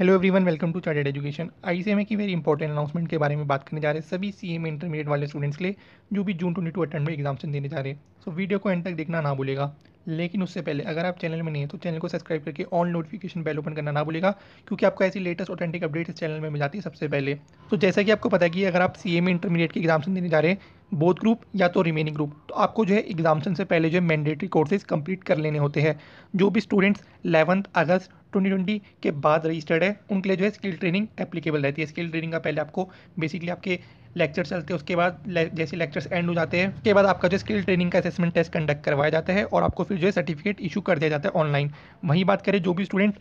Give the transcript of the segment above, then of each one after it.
hello everyone welcome to chartered education I C M की very important announcement के बारे में बात करने जा रहे हैं सभी सी एम इंटरमीडिएट वाले स्टूडेंट्स के लिए जो भी जून ट्वेंटी टू अटेंड में एग्जामेशन देने जा रहे हैं सो so, वीडियो को एंड तक देखना ना भूलेगा लेकिन उससे पहले अगर आप चैनल में नहीं है तो चैनल को सब्सक्राइब करके ऑल नोटिफिकेशन बेल ओपन करना ना भूलेगा क्योंकि आपको ऐसी लेटेस्ट ऑथेंटिक अपडेट इस चैनल में मिल जाती है सबसे पहले तो जैसा कि आपको पता है कि अगर आप सी एम इंटरमीडिएट के एग्जाम देने जा रहे हैं बोथ ग्रुप या तो रिमेनिंग ग्रुप तो आपको जो है एग्जामेशन से पहले जो है मैंडेटरी कोर्सेज कंप्लीट कर लेने होते हैं जो भी स्टूडेंट्स इलेवंथ अगस्त 2020 के बाद रजिस्टर्ड है उनके लिए जो है स्किल ट्रेनिंग एप्लीकेबल रहती है स्किल ट्रेनिंग का पहले आपको बेसिकली आपके लेक्चर चलते हैं उसके बाद जैसे लेक्चर्स एंड हो जाते हैं उसके बाद आपका जो स्किल ट्रेनिंग का असेसमेंट टेस्ट कंडक्ट करवाया जाता है और आपको फिर जो है सर्टिफिकेट इशू कर दिया जाता है ऑनलाइन वहीं बात करें जो भी स्टूडेंट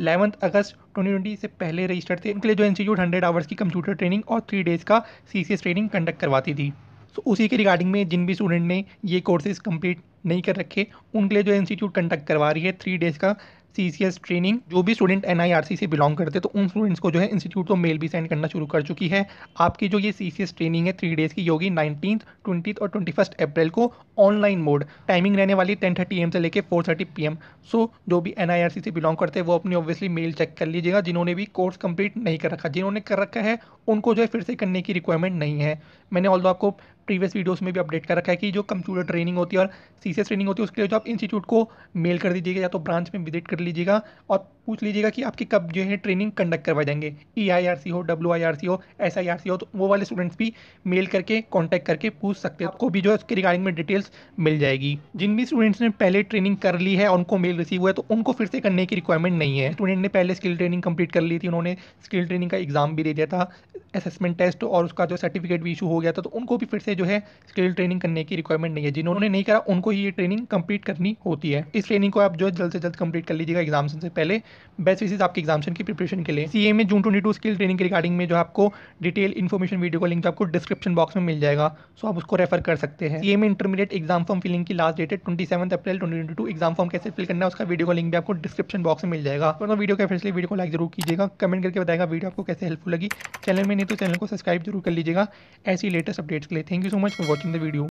इलेवंथ अगस्त 2020 से पहले रजिस्टर्ड थे उनके लिए जो इंस्टीट्यूट हंड्रेड आवर्स की कंप्यूटर ट्रेनिंग और थ्री डेज़ का सी ट्रेनिंग कंडक्ट करवाती थी सो उसी के रिगार्डिंग में जिन भी स्टूडेंट ने ये कोर्सेज कंप्लीट नहीं कर रखे उनके लिए जो इंस्टीट्यूट कंडक्ट करवा रही है थ्री डेज़ का सी सी एस ट्रेनिंग जो भी student N I R C से बिलोंग करते तो उन स्टूडेंट्स को जो है इंस्टीट्यूट को मेल भी सेंड करना शुरू कर चुकी है आपकी जो ये सी सी एस ट्रेनिंग है थ्री डेज़ की योगी नाइनटीन ट्वेंटी और ट्वेंटी फर्स्ट अप्रैल को ऑनलाइन मोड टाइमिंग रहने वाली टेन थर्टी एम से लेकर four thirty P M so जो भी एन आई आर सी से बिलोंग करते हैं वो अपनी ऑब्वियसली मेल चेक कर लीजिएगा जिन्होंने भी कोर्स कंप्लीट नहीं कर रखा जिन्होंने कर रखा है उनको जो है फिर से करने की रिक्वायरमेंट नहीं है मैंने ऑल आपको प्रीवियस वीडियोस में भी अपडेट कर रखा है कि जो कंप्यूटर ट्रेनिंग होती है और सी ट्रेनिंग होती है उसके लिए जो आप इंस्टीट्यूट को मेल कर दीजिएगा या तो ब्रांच में विजिट कर लीजिएगा और पूछ लीजिएगा कि आपकी कब जो है ट्रेनिंग कंडक्ट करवाए जाएंगे ई आई आर सी हो डब्ल्यू आई आर सी हो एस आई आर सी हो तो वो वाले स्टूडेंट्स भी मेल करके कॉन्टैक्ट करके पूछ सकते हैं आपको भी जो है उसके रिगार्डिंग में डिटेल्स मिल जाएगी जिन भी स्टूडेंट्स ने पहले ट्रेनिंग कर ली है उनको मेल रिसीव हुआ है तो उनको फिर से करने की रिक्वायरमेंट नहीं है स्टूडेंट ने पहले स्किल ट्रेनिंग कंप्लीट कर ली थी उन्होंने स्किल ट्रेनिंग का एग्जाम भी दे दिया था असेसमेंट टेस्ट और उसका जो सर्टिफिकेट भी इशू हो गया था तो उनको भी फिर से जो है स्किल ट्रेनिंग करने की रिक्वायरमेंट नहीं है जिन्होंने नहीं करा उनको ही ये ट्रेनिंग कंप्लीट करनी होती है इस ट्रेनिंग को आप जो है जल्द से जल्द कंप्लीट कर लीजिएगा एग्जामेशन से पहले बेस्ट विशेष आपके एग्जामेशन की प्रिपरेशन के लिए सी में जून ट्वेंटी स्किल ट्रेनिंग के रिगार्डिंग में जो आपको डिटेल इन्फॉर्मेशन वीडियो का लिंक आपको डिस्क्रिप्शन बॉक्स में मिल जाएगा सो आप उसको रेफर कर सकते हैं C intermediate exam form filling की लास्ट डेट है twenty April twenty exam form कैसे फिल करना है उसका वीडियो का लिंक भी आपको डिस्क्रिप्शन बॉक्स में मिल जाएगा वीडियो तो के फैसले वीडियो को लाइक जरूर कीजिएगा कमेंट करके बताएगा वीडियो आपको कैसे हेल्पफुल लगी चैनल में नहीं तो चैनल को सब्सक्राइब जरूर कर लीजिएगा ऐसी लेटेस्ट अपडेट्स के लिए thank you so much for watching the video